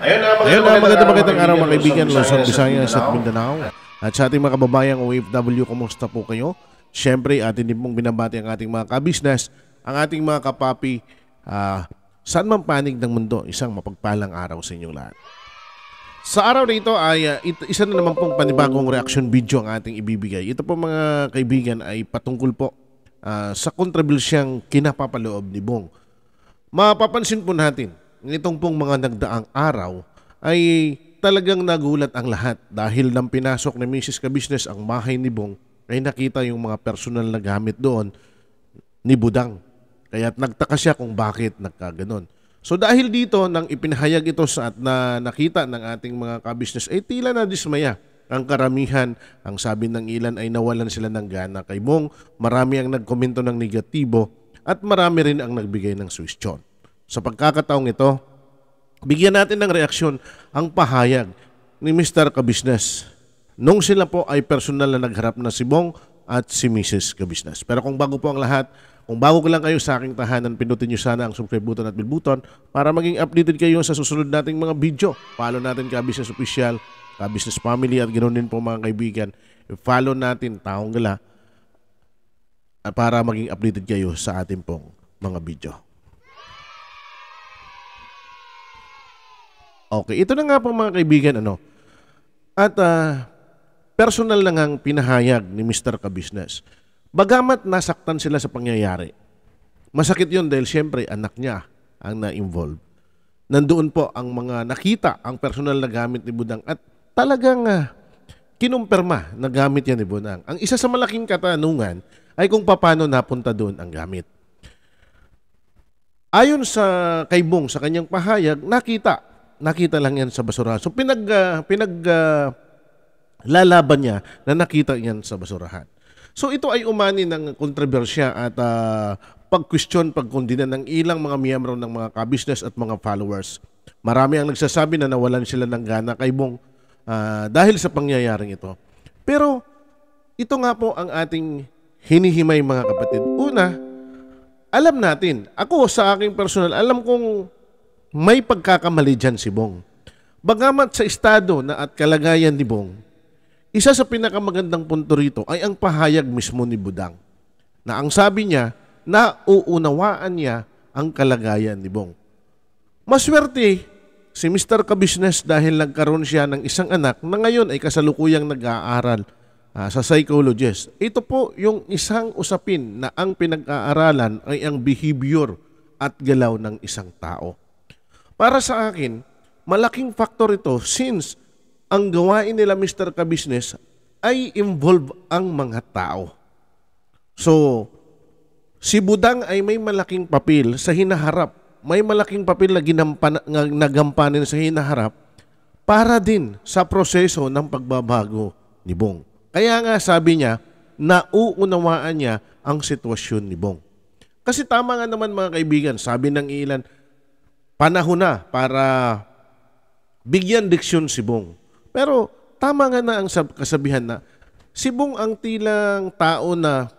Ayun na, ah, Ayun na ah, magandang magandang araw mga kaibigan, Luzon, Visayas at Mindanao. At sa ating mga kababayang OFW, kumusta po kayo? Siyempre, atin din pong binabati ang ating mga kabisnes, ang ating mga kapapi, uh, saan man panig ng mundo, isang mapagpalang araw sa inyong lahat. Sa araw na ito ay uh, isa na naman pong panibagong reaction video ang ating ibibigay. Ito po mga kaibigan ay patungkol po uh, sa kontrabilsyang kinapapaloob ni Bong. Mapapansin po natin nitong pong mga nagdaang araw ay talagang nagulat ang lahat dahil nang pinasok ni Mrs. Kabisnes ang bahay ni Bong ay nakita yung mga personal na gamit doon ni Budang. Kaya't nagtaka siya kung bakit nagkaganon. So dahil dito nang ipinahayag ito sa at na nakita ng ating mga kabisnes ay tila na dismaya ang karamihan. Ang sabi ng ilan ay nawalan sila ng gana kay Bong. Marami ang nagkomento ng negatibo at marami rin ang nagbigay ng suwestyon. Sa pagkakataong ito, bigyan natin ng reaksyon ang pahayag ni Mr. Kabisnes nung sila po ay personal na nagharap na si Bong at si Mrs. Kabisnes. Pero kung bago po ang lahat, kung bago ko lang kayo sa aking tahanan, pindutin nyo sana ang subscribe button at bell button para maging updated kayo sa susunod nating mga video. Follow natin ka Official, ka Family at ganoon din po mga kaibigan. Follow natin Taong Gala ah, para maging updated kayo sa ating pong mga video. Okay, ito na nga po mga kaibigan ano. At uh, personal na ngang pinahayag ni Mr. Kabusiness. Bagamat nasaktan sila sa pangyayari, masakit yon dahil siyempre anak niya ang na-involve. Nandoon po ang mga nakita, ang personal na gamit ni Budang at talagang uh, kinumpirma na gamit yan ni Budang. Ang isa sa malaking katanungan ay kung paano napunta doon ang gamit. Ayon sa kay Bong sa kanyang pahayag, nakita nakita lang yan sa basurahan. So pinag uh, pinag uh, lalaban niya na nakita yan sa basurahan. So ito ay umani ng kontrobersya at uh, ah, pag-question, pagkundina ng ilang mga miyembro ng mga ka-business at mga followers. Marami ang nagsasabi na nawalan sila ng gana kay Bong uh, dahil sa pangyayaring ito. Pero ito nga po ang ating hinihimay mga kapatid. Una, alam natin, ako sa aking personal, alam kong may pagkakamali dyan si Bong. Bagamat sa estado na at kalagayan ni Bong, isa sa pinakamagandang punto rito ay ang pahayag mismo ni Budang na ang sabi niya na uunawaan niya ang kalagayan ni Bong. Maswerte si Mr. Kabisnes dahil nagkaroon siya ng isang anak na ngayon ay kasalukuyang nag-aaral uh, sa psychologist. Ito po yung isang usapin na ang pinag-aaralan ay ang behavior at galaw ng isang tao. Para sa akin, malaking factor ito since ang gawain nila Mr. Kabusiness ay involve ang mga tao. So, si Budang ay may malaking papel sa hinaharap. May malaking papel na ginampan, nagampanin sa hinaharap para din sa proseso ng pagbabago ni Bong. Kaya nga sabi niya, nauunawaan niya ang sitwasyon ni Bong. Kasi tama nga naman mga kaibigan, sabi ng ilan, panahon na para bigyan diksyon si Bong. Pero tama nga na ang kasabihan na si Bong ang tilang tao na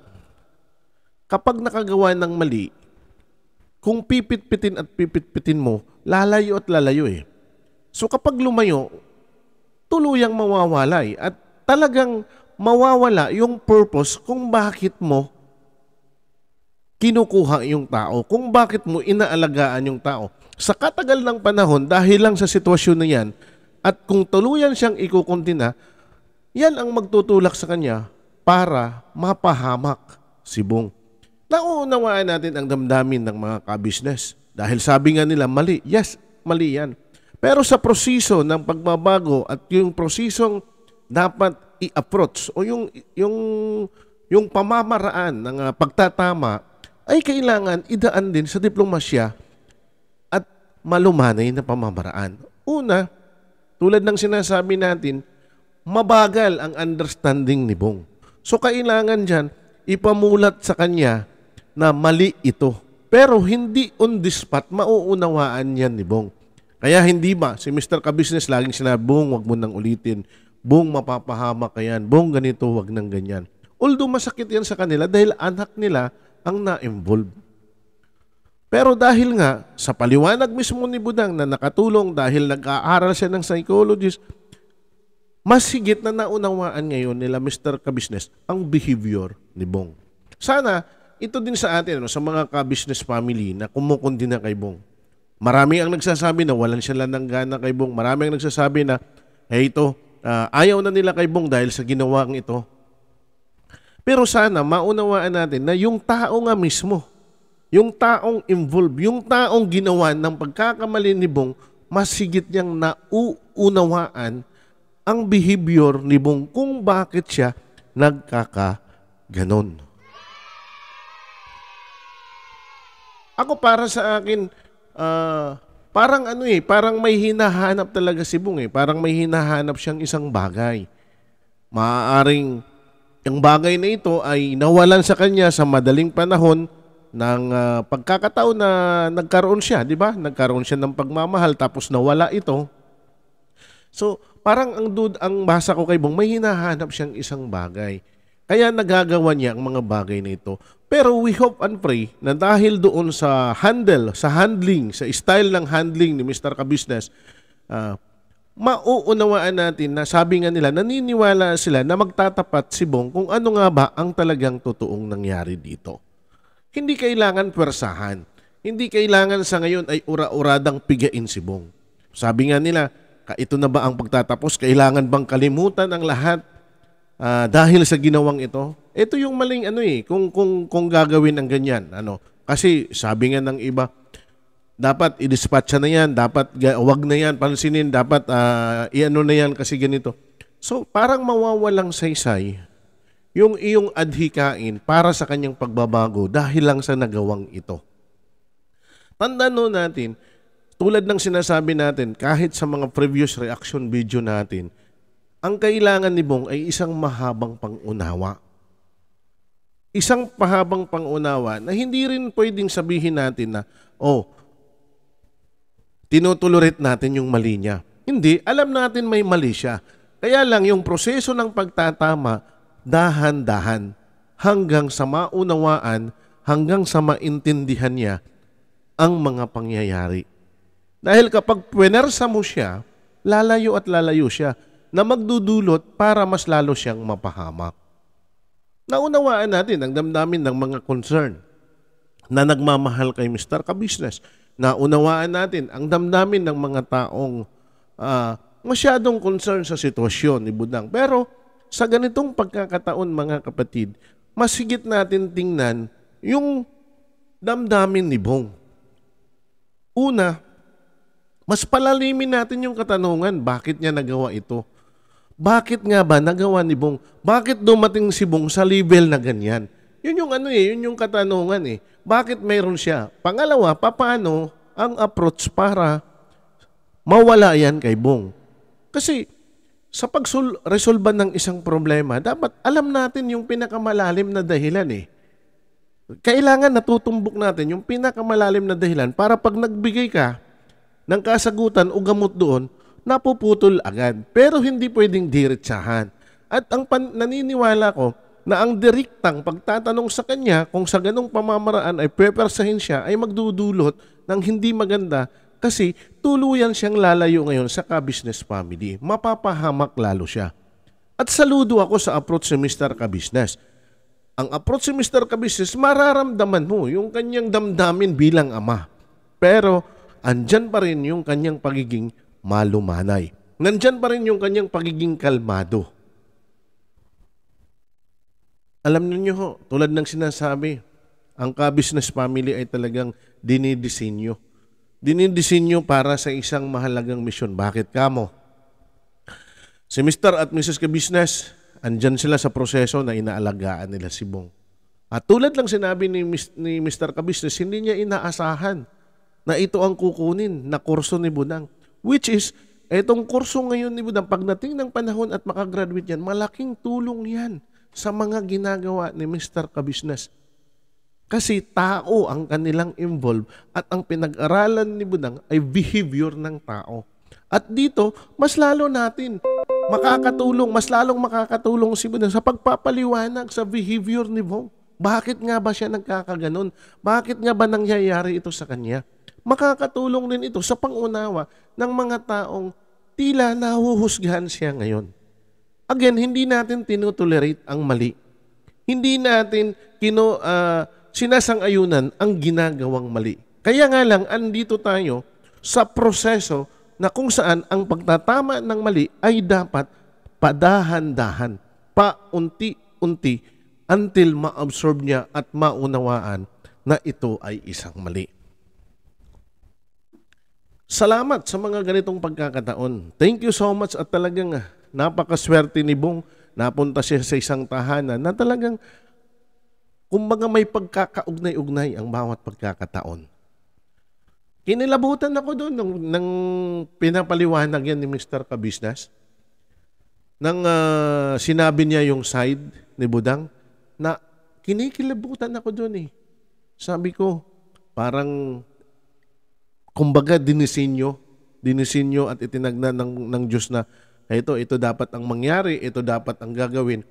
kapag nakagawa ng mali, kung pipitpitin at pipitpitin mo, lalayo at lalayo eh. So kapag lumayo, tuluyang mawawala eh. At talagang mawawala yung purpose kung bakit mo kinukuha yung tao, kung bakit mo inaalagaan yung tao. Sa katagal ng panahon, dahil lang sa sitwasyon na yan, at kung tuluyan siyang ikukunti na, yan ang magtutulak sa kanya para mapahamak si Bong. Nauunawaan natin ang damdamin ng mga kabisnes. Dahil sabi nga nila, mali. Yes, mali yan. Pero sa proseso ng pagbabago at yung prosesong dapat i-approach o yung, yung, yung pamamaraan ng ah, pagtatama ay kailangan idaan din sa diplomasya at malumanay na pamamaraan. Una, tulad ng sinasabi natin, mabagal ang understanding ni Bong. So kailangan dyan, ipamulat sa kanya na mali ito. Pero hindi on this spot, mauunawaan yan ni Bong. Kaya hindi ba, si Mr. Kabusiness laging sinabi, Bong, wag mo nang ulitin. Bong, mapapahama ka yan. Bong, ganito, wag nang ganyan. Although masakit yan sa kanila dahil anak nila ang na-involve. Pero dahil nga sa paliwanag mismo ni Budang na nakatulong dahil nag-aaral siya ng psychologist, mas higit na naunawaan ngayon nila Mr. Kabisnes ang behavior ni Bong. Sana ito din sa atin, ano, sa mga kabisnes family na kumukundi na kay Bong. Marami ang nagsasabi na walang sila ng gana kay Bong. Marami ang nagsasabi na, eh hey, ito, uh, ayaw na nila kay Bong dahil sa ginawang ito. Pero sana maunawaan natin na yung tao nga mismo, yung taong involved, yung taong ginawa ng pagkakamali ni Bong, mas higit niyang nauunawaan ang behavior ni Bong kung bakit siya nagkakaganon. Ako para sa akin, uh, parang ano eh, parang may hinahanap talaga si Bong eh. Parang may hinahanap siyang isang bagay. Maaaring ang bagay na ito ay nawalan sa kanya sa madaling panahon ng uh, pagkakataon na nagkaroon siya, di ba? Nagkaroon siya ng pagmamahal tapos nawala ito. So, parang ang dude, ang basa ko kay Bong, may hinahanap siyang isang bagay. Kaya nagagawa niya ang mga bagay na ito. Pero we hope and pray na dahil doon sa handle, sa handling, sa style ng handling ni Mr. Kabusiness, uh, mauunawaan natin na sabi nga nila, naniniwala sila na magtatapat si Bong kung ano nga ba ang talagang totoong nangyari dito. Hindi kailangan pwersahan. Hindi kailangan sa ngayon ay ura-uradang pigain si Bong. Sabi nga nila, ito na ba ang pagtatapos? Kailangan bang kalimutan ang lahat uh, dahil sa ginawang ito? Ito yung maling ano eh, kung, kung, kung gagawin ang ganyan. Ano? Kasi sabi nga ng iba, dapat i-dispatcha na yan, dapat wag na yan, pansinin, dapat uh, ah, i na yan kasi ganito. So parang mawawalang saysay yung iyong adhikain para sa kanyang pagbabago dahil lang sa nagawang ito. Tandaan no natin, tulad ng sinasabi natin, kahit sa mga previous reaction video natin, ang kailangan ni Bong ay isang mahabang pangunawa isang pahabang pangunawa na hindi rin pwedeng sabihin natin na, oh, tinutulorit natin yung mali niya. Hindi, alam natin may mali siya. Kaya lang yung proseso ng pagtatama, dahan-dahan, hanggang sa maunawaan, hanggang sa maintindihan niya ang mga pangyayari. Dahil kapag puwenersa mo siya, lalayo at lalayo siya na magdudulot para mas lalo siyang mapahamak. Naunawaan natin ang damdamin ng mga concern na nagmamahal kay Mr. Kabisnes na unawaan natin ang damdamin ng mga taong uh, masyadong concern sa sitwasyon ni Budang. Pero sa ganitong pagkakataon mga kapatid, mas higit natin tingnan yung damdamin ni Bong. Una, mas palalimin natin yung katanungan, bakit niya nagawa ito? Bakit nga ba nagawa ni Bong? Bakit dumating si Bong sa level na ganyan? Yun yung ano eh, yun yung katanungan eh. Bakit mayroon siya? Pangalawa, paano ang approach para mawala yan kay Bong? Kasi sa pagresolba ng isang problema, dapat alam natin yung pinakamalalim na dahilan eh. Kailangan natutumbok natin yung pinakamalalim na dahilan para pag nagbigay ka ng kasagutan o gamot doon, napuputol agad. Pero hindi pwedeng diretsahan. At ang pan- naniniwala ko, na ang direktang pagtatanong sa kanya kung sa ganong pamamaraan ay pepersahin siya ay magdudulot ng hindi maganda kasi tuluyan siyang lalayo ngayon sa ka family. Mapapahamak lalo siya. At saludo ako sa approach ni Mr. Kabisnes. Ang approach ni Mr. Kabisnes, mararamdaman mo yung kanyang damdamin bilang ama. Pero andyan pa rin yung kanyang pagiging malumanay. Nandyan pa rin yung kanyang pagiging kalmado alam niyo ho, tulad ng sinasabi, ang ka-business family ay talagang dinidisenyo. Dinidisenyo para sa isang mahalagang misyon. Bakit kamo? Si Mr. at Mrs. Ka-business, andyan sila sa proseso na inaalagaan nila si Bong. At tulad lang sinabi ni, ni Mr. Kabisnes, hindi niya inaasahan na ito ang kukunin na kurso ni Bunang. Which is, etong kurso ngayon ni Bunang, pagdating ng panahon at makagraduate yan, malaking tulong yan sa mga ginagawa ni Mr. Kabisnes. Kasi tao ang kanilang involve at ang pinag-aralan ni Budang ay behavior ng tao. At dito, mas lalo natin makakatulong, mas lalong makakatulong si Budang sa pagpapaliwanag sa behavior ni Bong. Bakit nga ba siya nagkakaganon? Bakit nga ba nangyayari ito sa kanya? Makakatulong din ito sa pangunawa ng mga taong tila nahuhusgahan siya ngayon. Again, hindi natin tinotolerate ang mali. Hindi natin kino, uh, sinasang-ayunan ang ginagawang mali. Kaya nga lang, andito tayo sa proseso na kung saan ang pagtatama ng mali ay dapat padahan-dahan, paunti-unti until ma-absorb niya at maunawaan na ito ay isang mali. Salamat sa mga ganitong pagkakataon. Thank you so much at talagang ah, napakaswerte ni Bong, napunta siya sa isang tahanan na talagang kumbaga may pagkakaugnay-ugnay ang bawat pagkakataon. Kinilabutan ako doon nung, nang pinapaliwanag yan ni Mr. Kabisnas. Nang uh, sinabi niya yung side ni Budang na kinikilabutan ako doon eh. Sabi ko, parang kumbaga dinisinyo, dinisinyo at itinagna ng, ng Diyos na eh, ito, ito dapat ang mangyari, ito dapat ang gagawin.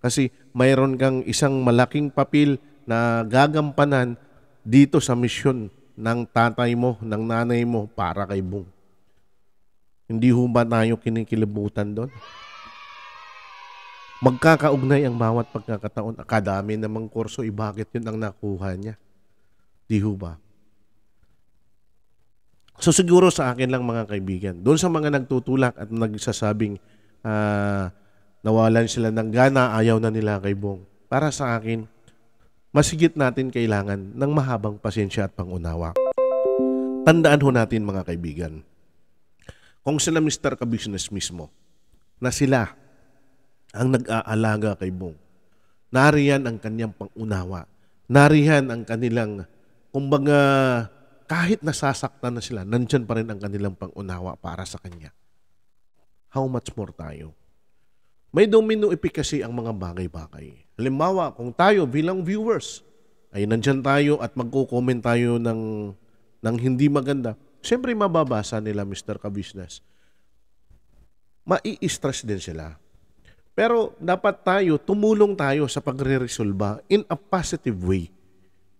Kasi mayroon kang isang malaking papel na gagampanan dito sa misyon ng tatay mo, ng nanay mo para kay Bung. Hindi ho ba tayo kinikilibutan doon? Magkakaugnay ang bawat pagkakataon. Akadami namang kurso, ibakit eh, yun ang nakuha niya? Di ho ba? So siguro sa akin lang mga kaibigan, doon sa mga nagtutulak at nagsasabing uh, nawalan sila ng gana, ayaw na nila kay Bong. Para sa akin, masigit natin kailangan ng mahabang pasensya at pangunawa. Tandaan ho natin mga kaibigan, kung sila Mr. Kabusiness mismo, na sila ang nag-aalaga kay Bong, nariyan ang kanyang pangunawa, nariyan ang kanilang, kumbaga, kahit nasasaktan na sila, nandyan pa rin ang kanilang pangunawa para sa Kanya. How much more tayo? May domino efficacy ang mga bagay-bagay. Halimbawa, kung tayo bilang viewers, ay nandyan tayo at magko-comment tayo ng, ng hindi maganda, siyempre mababasa nila Mr. Kabusiness. Mai-stress din sila. Pero dapat tayo, tumulong tayo sa pagre-resolva in a positive way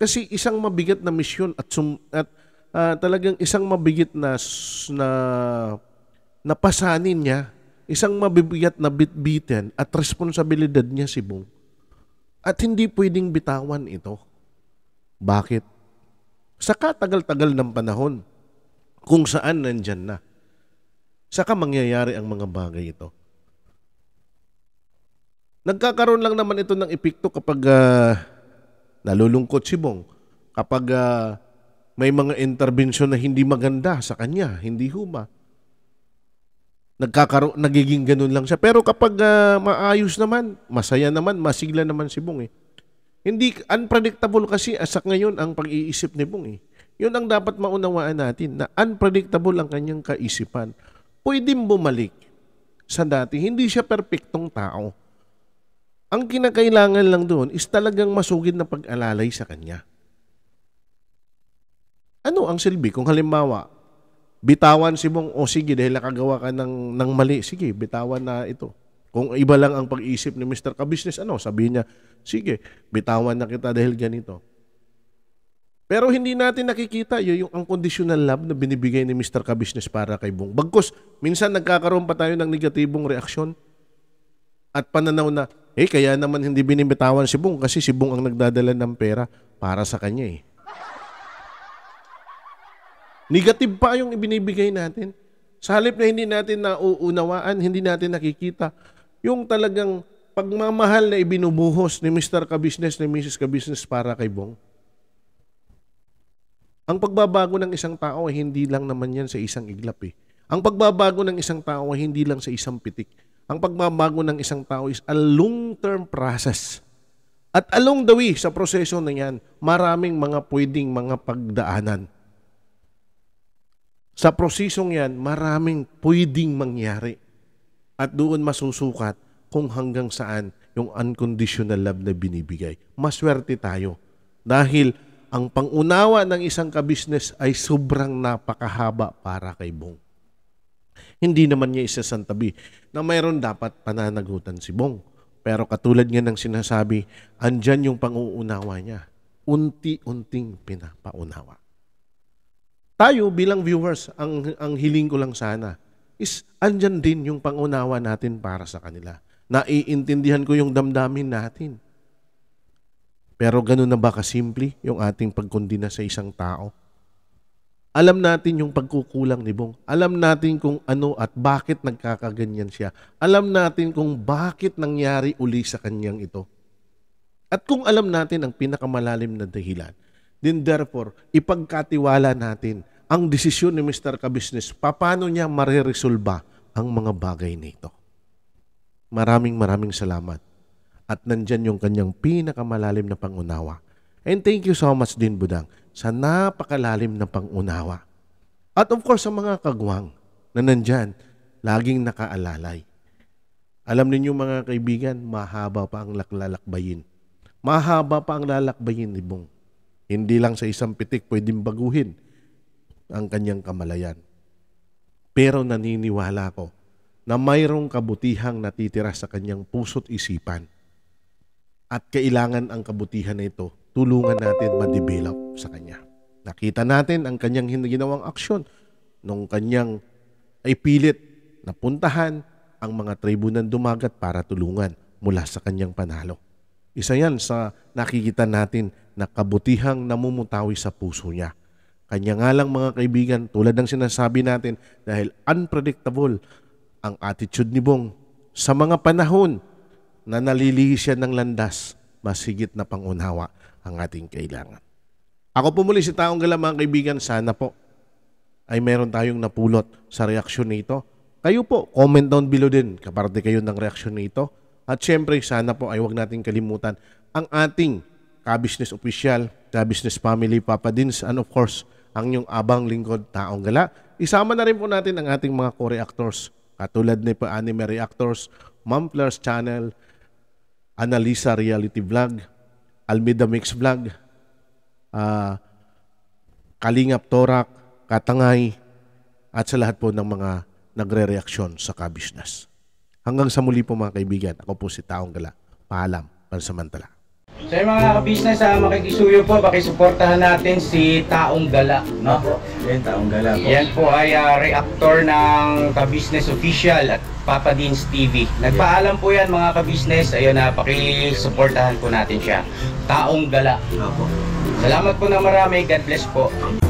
kasi isang mabigat na misyon at, sum, at uh, talagang isang mabigat na, na napasanin niya, isang mabibigat na bitbitin at responsibilidad niya si Bong. At hindi pwedeng bitawan ito. Bakit? Sa katagal-tagal ng panahon kung saan nandyan na, saka mangyayari ang mga bagay ito. Nagkakaroon lang naman ito ng epekto kapag uh, Nalulungkot si Bong kapag uh, may mga intervensyon na hindi maganda sa kanya, hindi huma. Nagkakaro, nagiging ganun lang siya. Pero kapag uh, maayos naman, masaya naman, masigla naman si Bong eh. Hindi, unpredictable kasi asak ah, ngayon ang pag-iisip ni Bong eh. Yun ang dapat maunawaan natin na unpredictable ang kanyang kaisipan. Pwedeng bumalik sa dati. Hindi siya perpektong tao. Ang kinakailangan lang doon is talagang masugid na pag-alalay sa kanya. Ano ang silbi? Kung halimbawa, bitawan si Bong, o oh, sige, dahil nakagawa ka ng, ng mali, sige, bitawan na ito. Kung iba lang ang pag iisip ni Mr. Kabisnes, ano, sabihin niya, sige, bitawan na kita dahil ganito. Pero hindi natin nakikita yun, yung unconditional love na binibigay ni Mr. Kabisnes para kay Bong. Bagkos, minsan nagkakaroon pa tayo ng negatibong reaksyon at pananaw na, eh, kaya naman hindi binibitawan si Bong kasi si Bong ang nagdadala ng pera para sa kanya eh. Negative pa yung ibinibigay natin. Sa halip na hindi natin nauunawaan, hindi natin nakikita, yung talagang pagmamahal na ibinubuhos ni Mr. Kabisnes, ni Mrs. Kabisnes para kay Bong. Ang pagbabago ng isang tao ay hindi lang naman yan sa isang iglap eh. Ang pagbabago ng isang tao ay hindi lang sa isang pitik. Ang pagbabago ng isang tao is a long-term process. At along the way, sa proseso na yan, maraming mga pwedeng mga pagdaanan. Sa prosesong yan, maraming pwedeng mangyari. At doon masusukat kung hanggang saan yung unconditional love na binibigay. Maswerte tayo. Dahil ang pangunawa ng isang kabusiness ay sobrang napakahaba para kay Bong. Hindi naman niya isasantabi na mayroon dapat pananagutan si Bong. Pero katulad nga ng sinasabi, andyan yung pang panguunawa niya. Unti-unting pinapaunawa. Tayo bilang viewers, ang, ang hiling ko lang sana is andyan din yung pangunawa natin para sa kanila. Naiintindihan ko yung damdamin natin. Pero ganun na ba kasimple yung ating pagkundina sa isang tao? Alam natin yung pagkukulang ni Bong. Alam natin kung ano at bakit nagkakaganyan siya. Alam natin kung bakit nangyari uli sa kanyang ito. At kung alam natin ang pinakamalalim na dahilan, then therefore, ipagkatiwala natin ang desisyon ni Mr. Kabisnes, paano niya mareresolba ang mga bagay na ito. Maraming maraming salamat. At nandyan yung kanyang pinakamalalim na pangunawa. And thank you so much din, Budang sa napakalalim na pangunawa. At of course, sa mga kagwang na nandyan, laging nakaalalay. Alam ninyo mga kaibigan, mahaba pa ang laklalakbayin. Mahaba pa ang lalakbayin ni Bong. Hindi lang sa isang pitik pwedeng baguhin ang kanyang kamalayan. Pero naniniwala ko na mayroong kabutihang natitira sa kanyang puso't isipan. At kailangan ang kabutihan na ito tulungan natin ma-develop sa Kanya. Nakita natin ang Kanyang ginawang aksyon nung Kanyang ay pilit na puntahan ang mga tribo ng dumagat para tulungan mula sa Kanyang panalo. Isa yan sa nakikita natin na kabutihang namumutawi sa puso niya. Kanya nga lang mga kaibigan, tulad ng sinasabi natin, dahil unpredictable ang attitude ni Bong sa mga panahon na nalilihis siya ng landas, mas higit na pangunawa ang ating kailangan. Ako po muli si Taong Gala mga kaibigan, sana po ay meron tayong napulot sa reaksyon nito. Kayo po, comment down below din kaparte kayo ng reaksyon nito. At syempre, sana po ay huwag natin kalimutan ang ating ka-business official, ka-business family, Papa Dins, and of course, ang yung abang lingkod, Taong Gala. Isama na rin po natin ang ating mga co-reactors, katulad ni pa anime reactors, Mumplers Channel, Analisa Reality Vlog, Almida Mix Vlog, uh, Kalingap Torak, Katangay, at sa lahat po ng mga nagre-reaksyon sa kabisnas. Hanggang sa muli po mga kaibigan, ako po si Taong Gala. Paalam, pansamantala. So yung mga kabisnes, uh, makikisuyo po, pakisuportahan natin si Taong Gala. No? Yan, Taong Gala po. Yan po ay uh, reactor ng kabisnes official at Papa Dean's TV. Nagpaalam po yan mga ka-business. Ayun na, pakisuportahan po natin siya. Taong gala. Opo. Salamat po na marami. God bless po.